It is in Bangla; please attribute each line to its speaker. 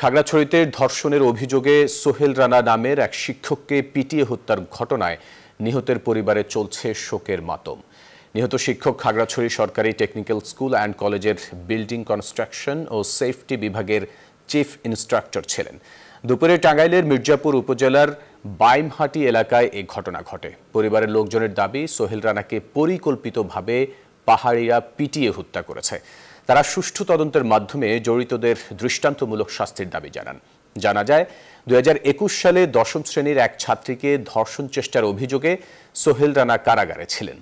Speaker 1: খাগড়াছড়িতে ধর্ষণের অভিযোগে সোহেল রানা নামের এক শিক্ষককে পিটিয়ে হত্যার ঘটনায় নিহতের পরিবারে চলছে শোকের মাতম নিহত শিক্ষক খাগড়াছড়ি সরকারি টেকনিক্যাল স্কুল অ্যান্ড কলেজের বিল্ডিং কনস্ট্রাকশন ও সেফটি বিভাগের চিফ ইন্সট্রাক্টর ছিলেন দুপুরে টাঙ্গাইলের মির্জাপুর উপজেলার বাইমহাটি এলাকায় এই ঘটনা ঘটে পরিবারের লোকজনের দাবি সোহেল রানাকে পরিকল্পিতভাবে পাহাড়িরা পিটিয়ে হত্যা করেছে তারা সুষ্ঠু তদন্তের মাধ্যমে জড়িতদের দৃষ্টান্তমূলক শাস্তির দাবি জানান জানা যায় দু সালে দশম শ্রেণীর এক ছাত্রীকে ধর্ষণ চেষ্টার অভিযোগে সোহেল রানা কারাগারে ছিলেন